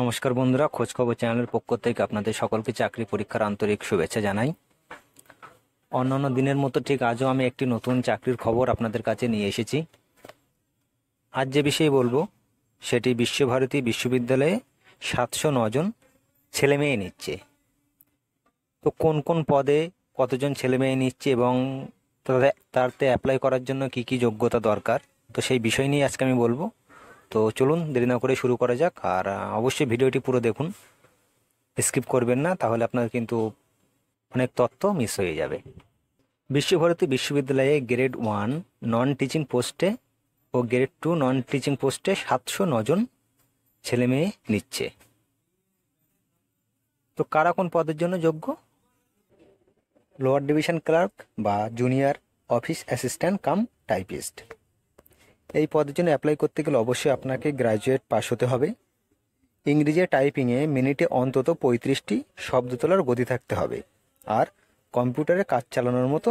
নমস্কার বন্ধুরা খোঁজখবর চ্যানেলের পক্ষ থেকে আপনাদের সকলকে চাকরি পরীক্ষার আন্তরিক শুভেচ্ছা জানাই অন্যান্য দিনের মতো ঠিক আজও আমি একটি নতুন চাকরির খবর আপনাদের কাছে নিয়ে এসেছি আজ যে বিষয়ে বলবো সেটি বিশ্বভারতী বিশ্ববিদ্যালয়ে সাতশো নজন ছেলে মেয়ে নিচ্ছে তো কোন কোন পদে কতজন ছেলে মেয়ে নিচ্ছে এবং তাদের তাতে অ্যাপ্লাই করার জন্য কি কি যোগ্যতা দরকার তো সেই বিষয় নিয়ে আজকে আমি বলবো তো চলুন দেরি না করে শুরু করা যাক আর অবশ্যই ভিডিওটি পুরো দেখুন স্কিপ করবেন না তাহলে আপনার কিন্তু অনেক তথ্য মিস হয়ে যাবে বিশ্বভারতী বিশ্ববিদ্যালয়ে গ্রেড ওয়ান নন টিচিং পোস্টে ও গ্রেড টু নন টিচিং পোস্টে সাতশো নজন মেয়ে নিচ্ছে তো কারা কোন পদের জন্য যোগ্য লোয়ার ডিভিশন ক্লার্ক বা junior office assistant cum typist এই পদের জন্য অ্যাপ্লাই করতে গেলে অবশ্যই আপনাকে গ্র্যাজুয়েট পাশ হতে হবে ইংরেজি টাইপিংয়ে মিনিটে অন্তত পঁয়ত্রিশটি শব্দ তোলার গতি থাকতে হবে আর কম্পিউটারে কাজ চালানোর মতো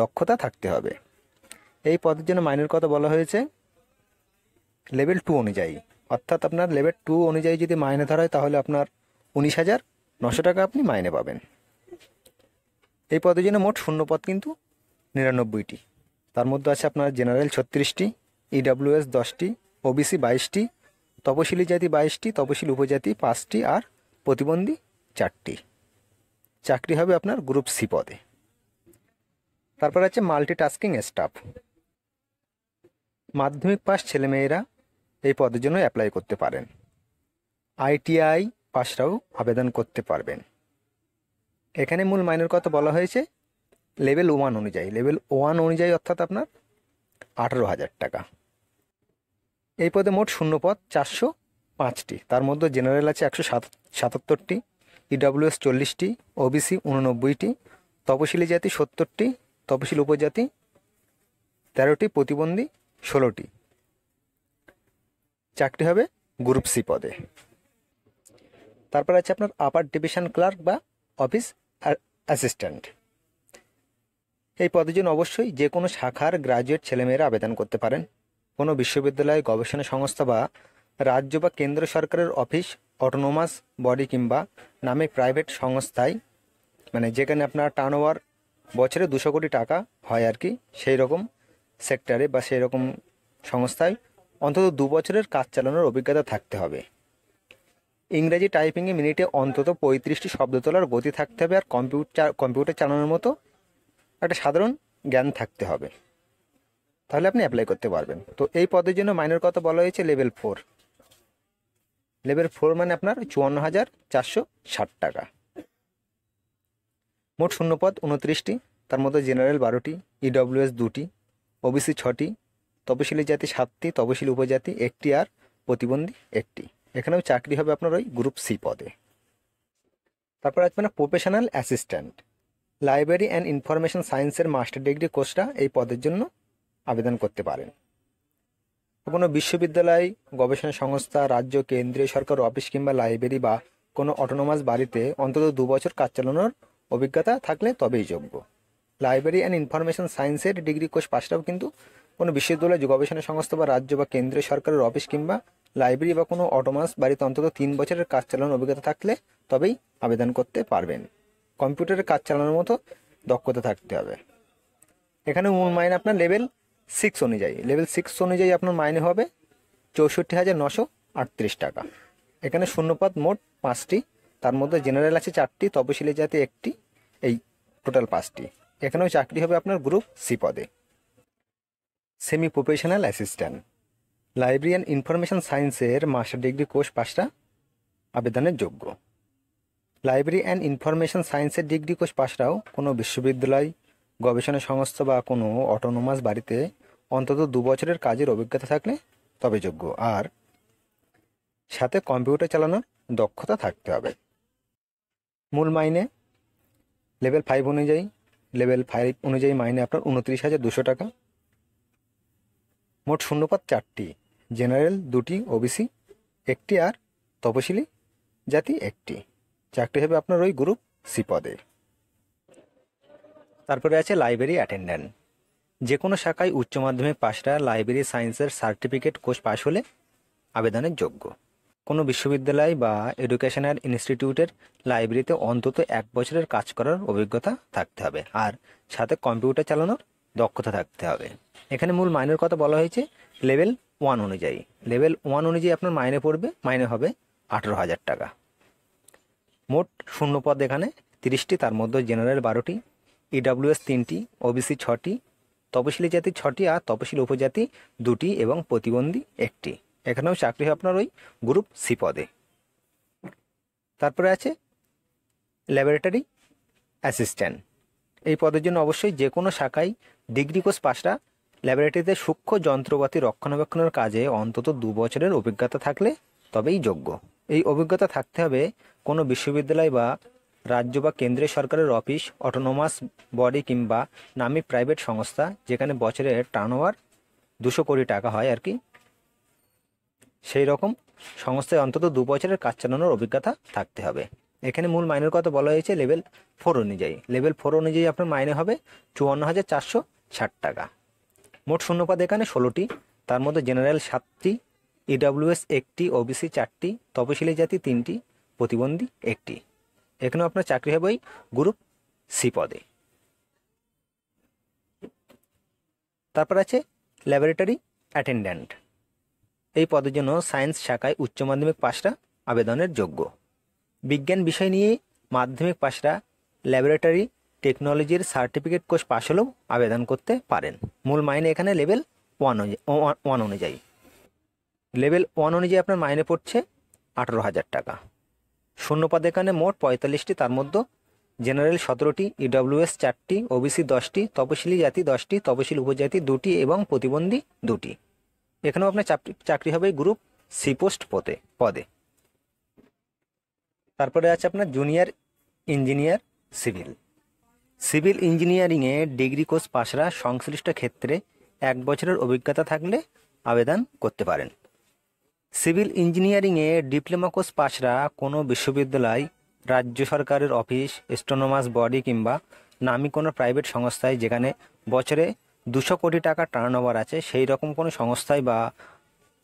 দক্ষতা থাকতে হবে এই পদের জন্য মাইনের কথা বলা হয়েছে লেভেল টু অনুযায়ী অর্থাৎ আপনার লেভেল টু অনুযায়ী যদি মাইনে ধরা হয় তাহলে আপনার উনিশ হাজার নশো টাকা আপনি মাইনে পাবেন এই পদের জন্য মোট শূন্য পদ কিন্তু নিরানব্বইটি তার মধ্যে আছে আপনার জেনারেল ছত্রিশটি ইডাব্লিউএস e দশটি ওবিসি বাইশটি তপশিলি জাতি বাইশটি তপশিল উপজাতি পাঁচটি আর প্রতিবন্ধী চারটি চাকরি হবে আপনার গ্রুপ সি পদে তারপর আছে মাল্টিটাস্কিং স্টাফ মাধ্যমিক পাস ছেলেমেয়েরা এই পদের জন্য অ্যাপ্লাই করতে পারেন আইটিআই পাশরাও আবেদন করতে পারবেন এখানে মূল মাইনের কথা বলা হয়েছে লেভেল ওয়ান অনুযায়ী লেভেল ওয়ান অনুযায়ী অর্থাৎ আপনার আঠারো হাজার টাকা এই পদে মোট শূন্য পদ চারশো পাঁচটি তার মধ্যে জেনারেল আছে একশো সাতাত্তরটি ইডাব্লিউএস e চল্লিশটি ওবিসি উননব্বইটি তপশিলি জাতি সত্তরটি তপশিল উপজাতি তেরোটি প্রতিবন্ধী ষোলোটি চাকরি হবে গ্রুপ সি পদে তারপর আছে আপনার আপার ডিভিশন ক্লার্ক বা অফিস অ্যাসিস্ট্যান্ট এই পদের জন্য অবশ্যই যে কোনো শাখার গ্রাজুয়েট ছেলেমেয়েরা আবেদন করতে পারেন কোনো বিশ্ববিদ্যালয় গবেষণা সংস্থা বা রাজ্য বা কেন্দ্র সরকারের অফিস অটোনোমাস বডি কিংবা নামে প্রাইভেট সংস্থায় মানে যেখানে আপনার টার্ন ওভার বছরে দুশো কোটি টাকা হয় আর কি সেই রকম সেক্টরে বা সেই রকম সংস্থায় অন্তত দু বছরের কাজ চালানোর অভিজ্ঞতা থাকতে হবে ইংরেজি টাইপিংয়ে মিনিটে অন্তত পঁয়ত্রিশটি শব্দ তোলার গতি থাকতে হবে আর কম্পিউটার কম্পিউটার চালানোর মতো একটা সাধারণ জ্ঞান থাকতে হবে তাহলে আপনি অ্যাপ্লাই করতে পারবেন তো এই পদের জন্য মাইনের কত বলা হয়েছে লেভেল ফোর লেভেল ফোর মানে আপনার চুয়ান্ন হাজার চারশো ষাট টাকা মোট শূন্যপদ উনত্রিশটি তার মধ্যে জেনারেল বারোটি ইডব্লিউএস দুটি ওবিসি ছটি তপশিলি জাতি সাতটি তপশিলি উপজাতি একটি আর প্রতিবন্ধী একটি এখানেও চাকরি হবে আপনার ওই গ্রুপ সি পদে তারপর আছে আপনার professional assistant library and information সায়েন্সের মাস্টার ডিগ্রি কোর্সটা এই পদের জন্য আবেদন করতে পারেন কোনো বিশ্ববিদ্যালয় গবেষণা সংস্থা রাজ্য কেন্দ্রীয় সরকার অফিস কিংবা লাইব্রেরি বা কোনো অটোনোমাস বাড়িতে অন্তত দু বছর কাজ চালানোর অভিজ্ঞতা থাকলে তবেই যোগ্য লাইব্রেরি অ্যান্ড ইনফরমেশন সায়েন্সের ডিগ্রি কোর্স পাশটাও কিন্তু কোনো বিশ্ববিদ্যালয় গবেষণা সংস্থা বা রাজ্য বা কেন্দ্রীয় সরকারের অফিস কিংবা লাইব্রেরি বা কোনো অটোমাস বাড়িতে অন্তত তিন বছরের কাজ চালানোর অভিজ্ঞতা থাকলে তবেই আবেদন করতে পারবেন কম্পিউটারের কাজ চালানোর মতো দক্ষতা থাকতে হবে এখানে মূল মাইন আপনার লেভেল সিক্স অনুযায়ী লেভেল সিক্স অনুযায়ী আপনার মাইনে হবে চৌষট্টি হাজার নশো আটত্রিশ টাকা এখানে শূন্যপদ মোট পাঁচটি তার মধ্যে জেনারেল আছে চারটি তপশিলি জাতি একটি এই টোটাল পাঁচটি এখানেও চাকরি হবে আপনার গ্রুপ সি পদে semi professional assistant librarian information সায়েন্সের মাস্টার ডিগ্রি কোর্স পাশটা আবেদনের যোগ্য লাইব্রেরি অ্যান্ড ইনফরমেশন সায়েন্সের ডিগ্রি কোর্স পাশরাও কোনো বিশ্ববিদ্যালয় গবেষণা সংস্থা বা কোনো অটোনোমাস বাড়িতে অন্তত দু বছরের কাজের অভিজ্ঞতা থাকলে তবে যোগ্য আর সাথে কম্পিউটার চালানোর দক্ষতা থাকতে হবে মূল মাইনে লেভেল ফাইভ অনুযায়ী লেভেল ফাইভ অনুযায়ী মাইনে আপনার উনত্রিশ হাজার দুশো টাকা মোট শূন্যপাত চারটি জেনারেল দুটি ওবিসি একটি আর তপশিলি জাতি একটি চাকরি হবে আপনার ওই গ্রুপ সি পদে তারপরে আছে লাইব্রেরি অ্যাটেন্ডেন্ট যে কোনো শাখায় উচ্চ মাধ্যমিক পাশরা লাইব্রেরি সায়েন্সের সার্টিফিকেট কোর্স পাশ হলে আবেদনের যোগ্য কোনো বিশ্ববিদ্যালয় বা এডুকেশনাল ইনস্টিটিউটের লাইব্রেরিতে অন্তত এক বছরের কাজ করার অভিজ্ঞতা থাকতে হবে আর সাথে কম্পিউটার চালানোর দক্ষতা থাকতে হবে এখানে মূল মাইনের কথা বলা হয়েছে লেভেল ওয়ান অনুযায়ী লেভেল ওয়ান অনুযায়ী আপনার মাইনে পড়বে মাইনে হবে আঠেরো হাজার টাকা মোট শূন্য পদ এখানে তিরিশটি তার মধ্যে জেনারেল বারোটি ইডাব্লিউএস e তিনটি ওবিসি ছটি তপশিলি জাতি ছটি আর তপশিল উপজাতি দুটি এবং প্রতিবন্ধী একটি এখানেও চাকরি হয় আপনার ওই গ্রুপ সি পদে তারপরে আছে ল্যাবরেটরি অ্যাসিস্ট্যান্ট এই পদের জন্য অবশ্যই যে কোনো শাখায় ডিগ্রি কোর্স পাশরা ল্যাবরেটরিতে সূক্ষ্ম যন্ত্রপাতি রক্ষণাবেক্ষণের কাজে অন্তত দু বছরের অভিজ্ঞতা থাকলে তবেই যোগ্য এই অভিজ্ঞতা থাকতে হবে কোনো বিশ্ববিদ্যালয় বা রাজ্য বা কেন্দ্রীয় সরকারের অফিস অটোনোমাস বডি কিংবা নামি প্রাইভেট সংস্থা যেখানে বছরে টার্নওভার দুশো কোটি টাকা হয় আর কি সেই রকম সংস্থায় অন্তত দু বছরের কাজ চালানোর অভিজ্ঞতা থাকতে হবে এখানে মূল মাইনের কথা বলা হয়েছে লেভেল ফোর অনুযায়ী লেভেল ফোর অনুযায়ী আপনার মাইনে হবে চুয়ান্ন হাজার চারশো ষাট টাকা মোট শূন্যপাত এখানে ষোলোটি তার মধ্যে জেনারেল সাতটি ইডাব্লিউএস e একটি ওবিসি চারটি তপশিলি জাতি তিনটি প্রতিবন্ধী একটি এখানেও আপনার চাকরি হবে ওই গ্রুপ সি পদে তারপর আছে ল্যাবরেটরি অ্যাটেন্ডেন্ট এই পদের জন্য সায়েন্স শাখায় উচ্চ মাধ্যমিক পাশটা আবেদনের যোগ্য বিজ্ঞান বিষয় নিয়ে মাধ্যমিক পাশরা ল্যাবরেটরি টেকনোলজির সার্টিফিকেট কোর্স পাশ হলেও আবেদন করতে পারেন মূল মাইনে এখানে লেভেল ওয়ান ওয়ান অনুযায়ী লেভেল ওয়ান অনুযায়ী আপনার মাইনে পড়ছে আঠেরো হাজার টাকা শূন্যপদ এখানে মোট পঁয়তাল্লিশটি তার মধ্যে জেনারেল সতেরোটি ইডব্লিউএস e চারটি ওবিসি দশটি তপশিলি জাতি দশটি তপশিল উপজাতি দুটি এবং প্রতিবন্ধী দুটি এখানেও আপনার চাকরি হবে গ্রুপ সি পোস্ট পদে পদে তারপরে আছে আপনার জুনিয়র ইঞ্জিনিয়ার সিভিল সিভিল ইঞ্জিনিয়ারিংয়ে ডিগ্রি কোর্স পাশরা সংশ্লিষ্ট ক্ষেত্রে এক বছরের অভিজ্ঞতা থাকলে আবেদন করতে পারেন সিভিল ইঞ্জিনিয়ারিংয়ে ডিপ্লোমা কোর্স পাশরা কোনো বিশ্ববিদ্যালয় রাজ্য সরকারের অফিস এস্ট্রোনমাস বডি কিংবা নামি কোনো প্রাইভেট সংস্থায় যেখানে বছরে দুশো কোটি টাকা টার্নওভার আছে সেই রকম কোনো সংস্থায় বা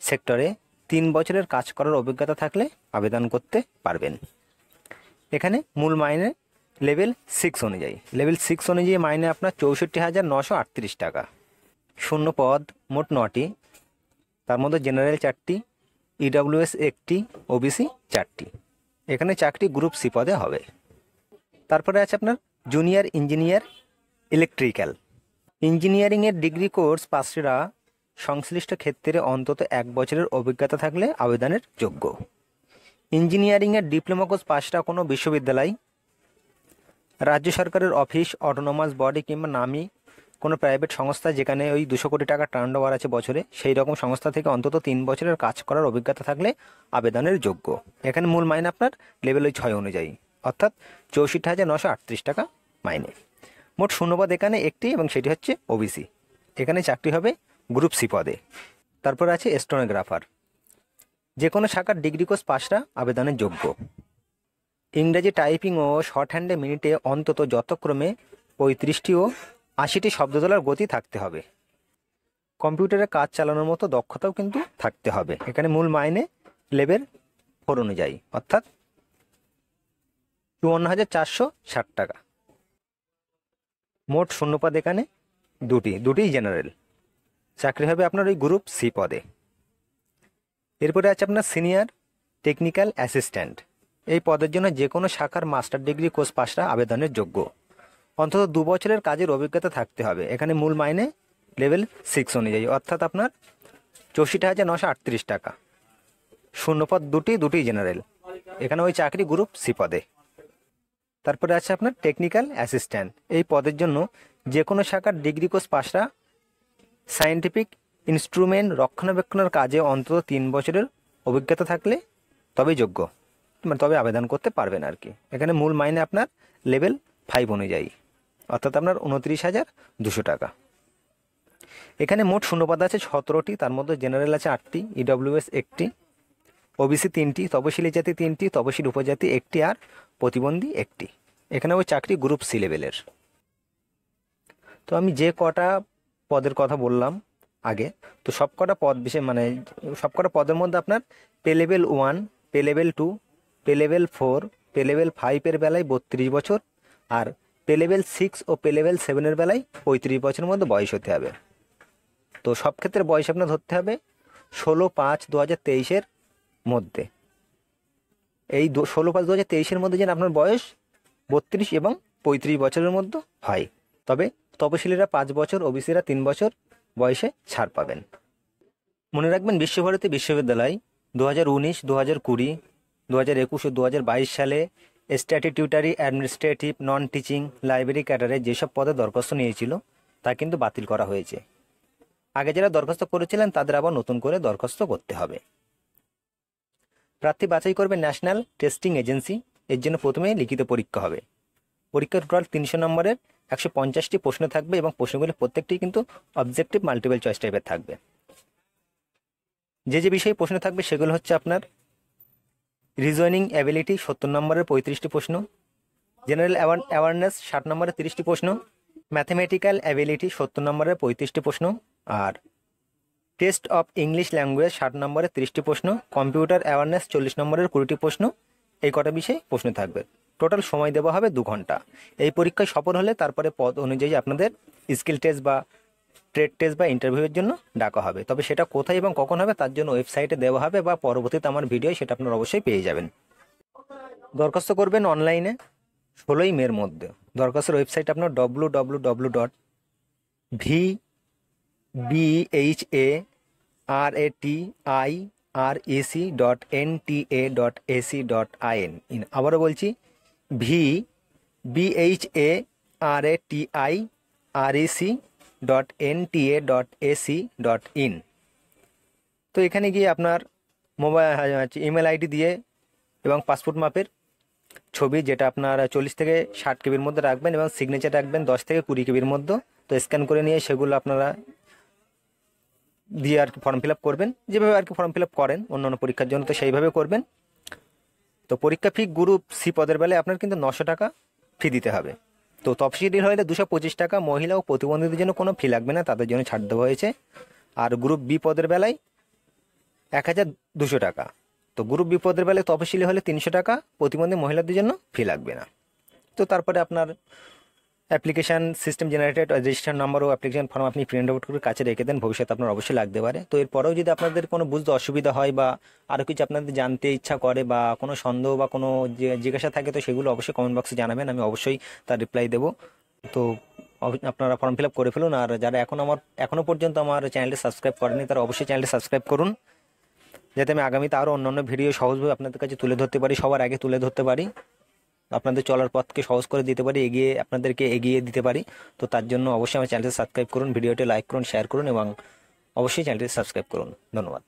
সেক্টরে তিন বছরের কাজ করার অভিজ্ঞতা থাকলে আবেদন করতে পারবেন এখানে মূল মাইনে লেভেল সিক্স অনুযায়ী লেভেল সিক্স অনুযায়ী মাইনে আপনার চৌষট্টি হাজার নশো আটত্রিশ টাকা শূন্য পদ মোট নটি তার মধ্যে জেনারেল চারটি ইডাব্লিউএস e একটি ওবিসি চারটি এখানে চাকরি গ্রুপ সি পদে হবে তারপরে আছে আপনার জুনিয়র ইঞ্জিনিয়ার ইলেকট্রিক্যাল ইঞ্জিনিয়ারিংয়ের ডিগ্রি কোর্স পাশরা সংশ্লিষ্ট ক্ষেত্রে অন্তত এক বছরের অভিজ্ঞতা থাকলে আবেদনের যোগ্য ইঞ্জিনিয়ারিংয়ের ডিপ্লোমা কোর্স পাশরা কোনো বিশ্ববিদ্যালয় রাজ্য সরকারের অফিস অটোনোমাস বডি কিংবা নামি কোনো প্রাইভেট সংস্থা যেখানে ওই দুশো কোটি টাকা টার্ন ওভার আছে বছরে সেই রকম সংস্থা থেকে অন্তত তিন বছরের কাজ করার অভিজ্ঞতা থাকলে আবেদনের যোগ্য এখানে মূল মাইনে আপনার লেভেল ওই ছয় অনুযায়ী অর্থাৎ চৌষট্টি হাজার নশো আটত্রিশ টাকা মাইনে মোট শূন্যপদ এখানে একটি এবং সেটি হচ্ছে ওবিসি এখানে চাকরি হবে গ্রুপ সি পদে তারপর আছে স্টোনোগ্রাফার যে কোনো শাখার ডিগ্রি কোর্স পাশরা আবেদনের যোগ্য ইংরেজি টাইপিং ও শর্ট হ্যান্ডে মিনিটে অন্তত যথাক্রমে পঁয়ত্রিশটি ও আশিটি শব্দ তোলার গতি থাকতে হবে কম্পিউটারে কাজ চালানোর মতো দক্ষতাও কিন্তু থাকতে হবে এখানে মূল মাইনে লেবের ফোর অনুযায়ী অর্থাৎ চুয়ান্ন হাজার চারশো ষাট টাকা মোট শূন্যপদ এখানে দুটি দুটিই জেনারেল চাকরি হবে আপনার ওই গ্রুপ সি পদে এরপরে আছে আপনার সিনিয়র টেকনিক্যাল অ্যাসিস্ট্যান্ট এই পদের জন্য যে কোনো শাখার মাস্টার ডিগ্রি কোর্স পাশরা আবেদনের যোগ্য অন্তত দু বছরের কাজের অভিজ্ঞতা থাকতে হবে এখানে মূল মাইনে লেভেল সিক্স অনুযায়ী অর্থাৎ আপনার চৌষট্টি হাজার নশো আটত্রিশ টাকা শূন্যপদ দুটি দুটি জেনারেল এখানে ওই চাকরি গ্রুপ সি পদে তারপরে আছে আপনার টেকনিক্যাল অ্যাসিস্ট্যান্ট এই পদের জন্য যে কোনো শাখার ডিগ্রি কোর্স পাশরা সায়েন্টিফিক ইনস্ট্রুমেন্ট রক্ষণাবেক্ষণের কাজে অন্তত তিন বছরের অভিজ্ঞতা থাকলে তবেই যোগ্য মানে তবে আবেদন করতে পারবেন আর কি এখানে মূল মাইনে আপনার লেভেল ফাইভ অনুযায়ী অর্থাৎ আপনার উনত্রিশ হাজার দুশো টাকা এখানে মোট শূন্যপাদ আছে সতেরোটি তার মধ্যে জেনারেল আছে আটটি ইডব্লিউএস e একটি ওবিসি তিনটি তপশিলি জাতি তিনটি তপশিল উপজাতি একটি আর প্রতিবন্ধী একটি এখানে ওই চাকরি গ্রুপ সি লেভেলের তো আমি যে কটা পদের কথা বললাম আগে তো সব কটা পদ বিশেষ মানে সব কটা পদের মধ্যে আপনার pay level one pay level two pay level four pay level ফাইভের বেলায় বত্রিশ বছর আর পে লেভেল সিক্স ও পে লেভেল সেভেনের বেলায় পঁয়ত্রিশ বছরের মধ্যে বয়স হতে হবে তো সব ক্ষেত্রে বয়স আপনার ধরতে হবে ষোলো পাঁচ দু হাজার তেইশের মধ্যে এই ষোলো পাঁচ দু হাজার তেইশের মধ্যে যেন আপনার বয়স বত্রিশ এবং পঁয়ত্রিশ বছরের মধ্যে হয় তবে তপশিলীরা পাঁচ বছর ওবিসিরা তিন বছর বয়সে ছাড় পাবেন মনে রাখবেন বিশ্বভারতী বিশ্ববিদ্যালয় দু হাজার উনিশ দু হাজার কুড়ি দু হাজার একুশ ও দু হাজার বাইশ সালে statutory administrative non teaching library ক্যাডারে যেসব পদে দরখাস্ত নিয়েছিল তা কিন্তু বাতিল করা হয়েছে আগে যারা দরখাস্ত করেছিলেন তাদের আবার নতুন করে দরখাস্ত করতে হবে প্রার্থী বাছাই করবে ন্যাশনাল টেস্টিং এজেন্সি এর জন্য প্রথমে লিখিত পরীক্ষা হবে পরীক্ষার টোটাল তিনশো নম্বরের একশো পঞ্চাশটি প্রশ্ন থাকবে এবং প্রশ্নগুলির প্রত্যেকটি কিন্তু অবজেক্টিভ মাল্টিপল চয়েস টাইপের থাকবে যে যে বিষয়ে প্রশ্ন থাকবে সেগুলো হচ্ছে আপনার রিজয়নিং অ্যাবিলিটি সত্তর নম্বরের পঁয়ত্রিশটি প্রশ্ন জেনারেল অ্যাওয়ারনেস ষাট নম্বরের তিরিশটি প্রশ্ন ম্যাথমেটিক্যাল অ্যাবিলিটি সত্তর নম্বরের পঁয়ত্রিশটি প্রশ্ন আর টেস্ট অফ ইংলিশ ল্যাঙ্গুয়েজ ষাট নম্বরের তিরিশটি প্রশ্ন কম্পিউটার অ্যাওয়ারনেস চল্লিশ নম্বরের কুড়িটি প্রশ্ন এই কটা বিষয়ে প্রশ্ন থাকবে টোটাল সময় দেওয়া হবে দু ঘন্টা এই পরীক্ষায় সফল হলে তারপরে পদ অনুযায়ী আপনাদের স্কিল টেস্ট বা ট্রেড টেস্ট বা ইন্টারভিউয়ের জন্য ডাকা হবে তবে সেটা কোথায় এবং কখন হবে তার জন্য ওয়েবসাইটে দেওয়া হবে বা পরবর্তীতে আমার ভিডিও সেটা আপনারা অবশ্যই পেয়ে যাবেন দরখাস্ত করবেন অনলাইনে ষোলোই মের মধ্যে দরখাস্তের ওয়েবসাইট আপনার W W W dot V B H A R A T I R A C dot N T A dot A C dot I N in আবারও বলছি V B H A R A T I R A C dot N T A dot A C dot in তো এখানে গিয়ে আপনার mobile email ID দিয়ে এবং passport মাপের ছবি যেটা আপনার চল্লিশ থেকে ষাট কেবির মধ্যে রাখবেন এবং সিগনেচার রাখবেন দশ থেকে কুড়ি কেবির মধ্যে তো স্ক্যান করে নিয়ে সেগুলো আপনারা দিয়ে আর কি ফর্ম ফিল করবেন যেভাবে আর কি ফর্ম ফিল করেন অন্য অন্য পরীক্ষার জন্য তো সেইভাবে করবেন তো পরীক্ষা ফি গ্রুপ সি পদের বেলায় আপনার কিন্তু নশো টাকা ফি দিতে হবে তো তফসিলি হলে দুশো পঁচিশ টাকা মহিলা ও প্রতিবন্ধীদের জন্য কোনো ফি লাগবে না তাদের জন্য ছাড় দেওয়া হয়েছে আর গ্রুপ বি পদের বেলায় এক হাজার দুশো টাকা তো গ্রুপ বিপদের বেলায় তফসিলি হলে তিনশো টাকা প্রতিবন্ধী মহিলাদের জন্য ফি লাগবে না তো তারপরে আপনার application system generated register number ও অ্যাপ্লিকেশান ফর্ম আপনি প্রিন্ট আউট করে কাছে রেখে দেন ভবিষ্যতে আপনার অবশ্যই লাগতে পারে তো এরপরেও যদি আপনাদের কোনো বুঝতে অসুবিধা হয় বা আরও কিছু আপনাদের জানতে ইচ্ছা করে বা কোনো সন্দেহ বা কোনো জিজ্ঞাসা থাকে তো সেগুলো অবশ্যই কমেন্ট বক্সে জানাবেন আমি অবশ্যই তার রিপ্লাই দেবো তো আপনারা ফর্ম ফিল আপ করে ফেলুন আর যারা এখন আমার এখনও পর্যন্ত আমার চ্যানেলটি সাবস্ক্রাইব করেনি তারা অবশ্যই চ্যানেলটি সাবস্ক্রাইব করুন যাতে আমি আগামীতে আরও অন্যান্য ভিডিও সহজভাবে আপনাদের কাছে তুলে ধরতে পারি সবার আগে তুলে ধরতে পারি আপনাদের চলার পথকে সহজ করে দিতে পারি এগিয়ে আপনাদেরকে এগিয়ে দিতে পারি তো তার জন্য অবশ্যই আমার চ্যানেলটি সাবস্ক্রাইব করুন ভিডিওটি লাইক করুন শেয়ার করুন এবং অবশ্যই চ্যানেলটি সাবস্ক্রাইব করুন ধন্যবাদ